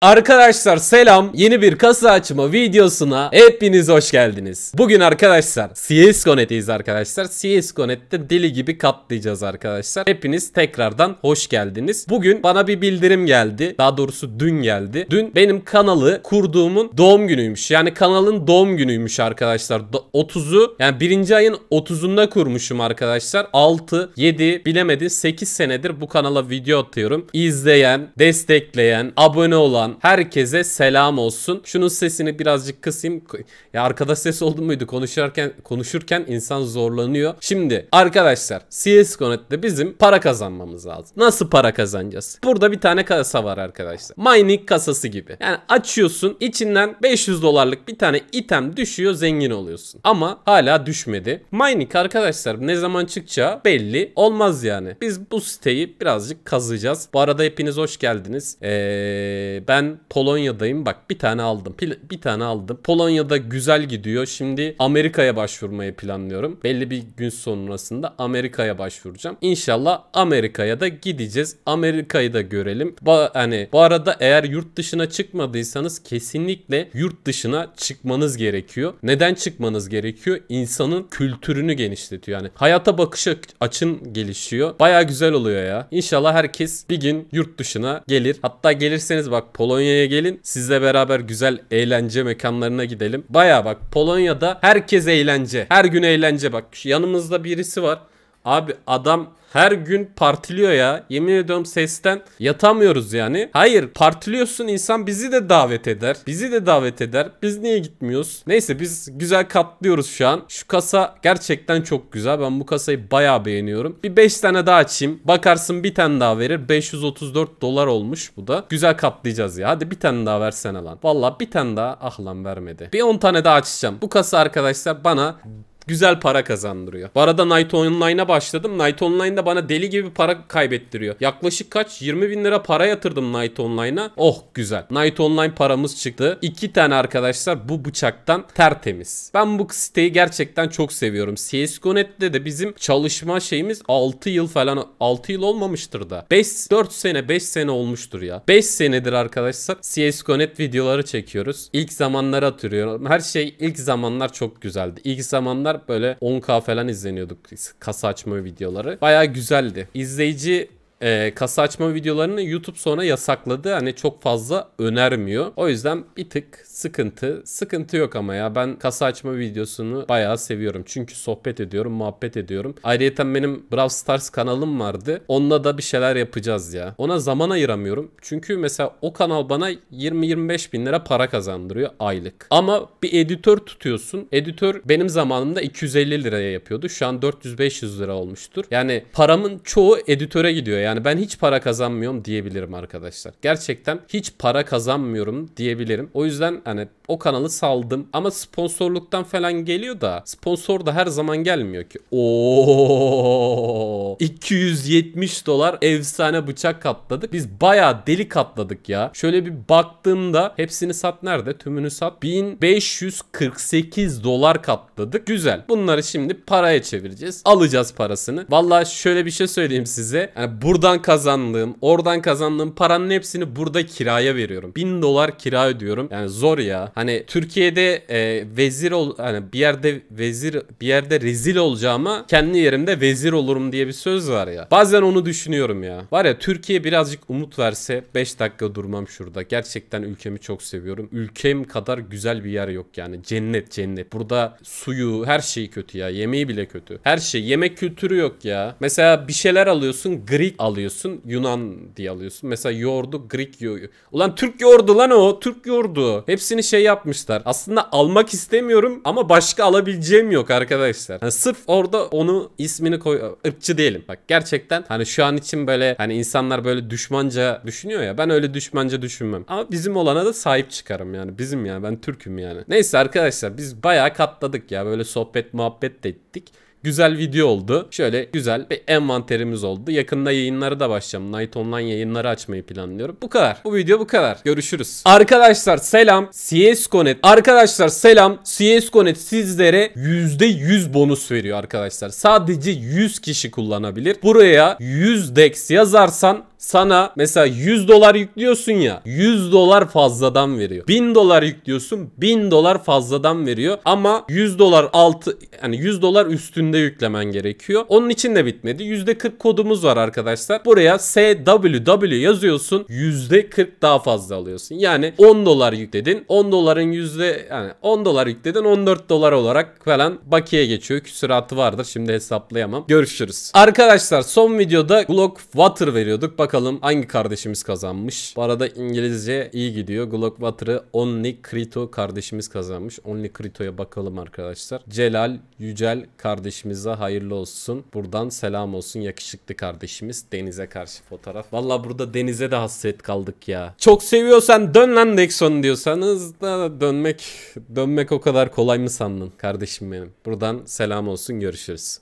Arkadaşlar selam yeni bir kasa açma videosuna hepiniz hoş geldiniz. Bugün arkadaşlar CSGO.net'teyiz arkadaşlar. CSGO.net'te deli gibi katlayacağız arkadaşlar. Hepiniz tekrardan hoş geldiniz. Bugün bana bir bildirim geldi. Daha doğrusu dün geldi. Dün benim kanalı kurduğumun doğum günüymüş. Yani kanalın doğum günüymüş arkadaşlar. 30'u yani birinci ayın 30'unda kurmuşum arkadaşlar. 6, 7 bilemedi 8 senedir bu kanala video atıyorum. İzleyen, destekleyen, abone olan olan herkese selam olsun. Şunun sesini birazcık kısayım. Ya arkadaş ses oldu muydu? Konuşurken konuşurken insan zorlanıyor. Şimdi arkadaşlar CS:GO'da bizim para kazanmamız lazım. Nasıl para kazanacağız? Burada bir tane kasa var arkadaşlar. Mining kasası gibi. Yani açıyorsun içinden 500 dolarlık bir tane item düşüyor zengin oluyorsun. Ama hala düşmedi. Mining arkadaşlar ne zaman çıkacağı belli olmaz yani. Biz bu siteyi birazcık kazacağız. Bu arada hepiniz hoş geldiniz. Ee, ben ben Polonya'dayım bak bir tane aldım bir tane aldım. Polonya'da güzel gidiyor. Şimdi Amerika'ya başvurmayı planlıyorum. Belli bir gün sonrasında Amerika'ya başvuracağım. İnşallah Amerika'ya da gideceğiz. Amerika'yı da görelim. Ba hani bu arada eğer yurt dışına çıkmadıysanız kesinlikle yurt dışına çıkmanız gerekiyor. Neden çıkmanız gerekiyor? İnsanın kültürünü genişletiyor. Yani hayata bakış açın gelişiyor. Baya güzel oluyor ya. İnşallah herkes bir gün yurt dışına gelir. Hatta gelirseniz bak Pol. Polonya'ya gelin. Sizle beraber güzel eğlence mekanlarına gidelim. Baya bak Polonya'da herkes eğlence. Her gün eğlence bak. Yanımızda birisi var. Abi adam her gün partiliyor ya. Yemin ediyorum sesten yatamıyoruz yani. Hayır partiliyorsun insan bizi de davet eder. Bizi de davet eder. Biz niye gitmiyoruz? Neyse biz güzel katlıyoruz şu an. Şu kasa gerçekten çok güzel. Ben bu kasayı baya beğeniyorum. Bir 5 tane daha açayım. Bakarsın bir tane daha verir. 534 dolar olmuş bu da. Güzel katlayacağız ya. Hadi bir tane daha versene lan. Valla bir tane daha ah lan vermedi. Bir 10 tane daha açacağım. Bu kasa arkadaşlar bana güzel para kazandırıyor. Bu arada Night Online'a başladım. Night Online'da bana deli gibi para kaybettiriyor. Yaklaşık kaç? 20 bin lira para yatırdım Night Online'a. Oh güzel. Night Online paramız çıktı. İki tane arkadaşlar bu bıçaktan tertemiz. Ben bu siteyi gerçekten çok seviyorum. CSGO.net'te de bizim çalışma şeyimiz 6 yıl falan 6 yıl olmamıştır da. 5 4 sene 5 sene olmuştur ya. 5 senedir arkadaşlar CSGO.net videoları çekiyoruz. İlk zamanları hatırlıyorum. Her şey ilk zamanlar çok güzeldi. İlk zamanlar böyle 10k falan izleniyorduk kasa açma videoları. Baya güzeldi. İzleyici e, kasa açma videolarını YouTube sonra yasakladı. Hani çok fazla önermiyor. O yüzden bir tık sıkıntı. Sıkıntı yok ama ya ben kasa açma videosunu bayağı seviyorum. Çünkü sohbet ediyorum, muhabbet ediyorum. Ayrıca benim Brawl Stars kanalım vardı. Onunla da bir şeyler yapacağız ya. Ona zaman ayıramıyorum. Çünkü mesela o kanal bana 20-25 bin lira para kazandırıyor aylık. Ama bir editör tutuyorsun. Editör benim zamanımda 250 liraya yapıyordu. Şu an 400-500 lira olmuştur. Yani paramın çoğu editöre gidiyor. Yani ben hiç para kazanmıyorum diyebilirim arkadaşlar. Gerçekten hiç para kazanmıyorum diyebilirim. O yüzden hani o kanalı saldım. Ama sponsorluktan falan geliyor da sponsor da her zaman gelmiyor ki. Oo 270 dolar efsane bıçak katladık. Biz baya deli katladık ya. Şöyle bir baktığımda hepsini sat nerede? Tümünü sat. 1548 dolar katladık. Güzel. Bunları şimdi paraya çevireceğiz. Alacağız parasını. Vallahi şöyle bir şey söyleyeyim size. Yani burada Buradan kazandığım, oradan kazandığım paranın hepsini burada kiraya veriyorum. 1000 dolar kira ödüyorum. Yani zor ya. Hani Türkiye'de e, vezir ol hani bir yerde vezir bir yerde rezil olacağıma kendi yerimde vezir olurum diye bir söz var ya. Bazen onu düşünüyorum ya. Var ya Türkiye birazcık umut verse 5 dakika durmam şurada. Gerçekten ülkemi çok seviyorum. Ülkem kadar güzel bir yer yok yani. Cennet cennet. Burada suyu her şeyi kötü ya. Yemeği bile kötü. Her şey. Yemek kültürü yok ya. Mesela bir şeyler alıyorsun. Greek alıyorsun. Yunan diye alıyorsun. Mesela yoğurdu Greek yoğurdu. Ulan Türk yoğurdu lan o. Türk yoğurdu. Hepsini şey yapmışlar. Aslında almak istemiyorum ama başka alabileceğim yok arkadaşlar. Yani sırf orada onu ismini koy ırkçı değilim. Bak gerçekten hani şu an için böyle hani insanlar böyle düşmanca düşünüyor ya. Ben öyle düşmanca düşünmem. Ama bizim olana da sahip çıkarım yani. Bizim yani ben Türk'üm yani. Neyse arkadaşlar biz bayağı katladık ya. Böyle sohbet muhabbet de ettik güzel video oldu. Şöyle güzel bir envanterimiz oldu. Yakında yayınları da başlayacağım. Night Online yayınları açmayı planlıyorum. Bu kadar. Bu video bu kadar. Görüşürüz. Arkadaşlar selam. CSGO.net. Arkadaşlar selam. CSGO.net sizlere %100 bonus veriyor arkadaşlar. Sadece 100 kişi kullanabilir. Buraya 100 dex yazarsan sana mesela 100 dolar yüklüyorsun ya 100 dolar fazladan veriyor. 1000 dolar yüklüyorsun 1000 dolar fazladan veriyor ama 100 dolar altı yani 100 dolar üstünde yüklemen gerekiyor. Onun için de bitmedi. %40 kodumuz var arkadaşlar. Buraya SWW yazıyorsun %40 daha fazla alıyorsun. Yani 10 dolar yükledin. 10 doların yüzde yani 10 dolar yükledin 14 dolar olarak falan bakiye geçiyor. Küsuratı vardır. Şimdi hesaplayamam. Görüşürüz. Arkadaşlar son videoda Glock Water veriyorduk. Bak Bakalım hangi kardeşimiz kazanmış. Bu arada İngilizce iyi gidiyor. Glockwater'ı Only Krito kardeşimiz kazanmış. Only Krito'ya bakalım arkadaşlar. Celal Yücel kardeşimize hayırlı olsun. Buradan selam olsun yakışıklı kardeşimiz Deniz'e karşı fotoğraf. Valla burada Deniz'e de hasret kaldık ya. Çok seviyorsan dön lan Dexon diyorsanız da dönmek dönmek o kadar kolay mı sandın kardeşim benim. Buradan selam olsun görüşürüz.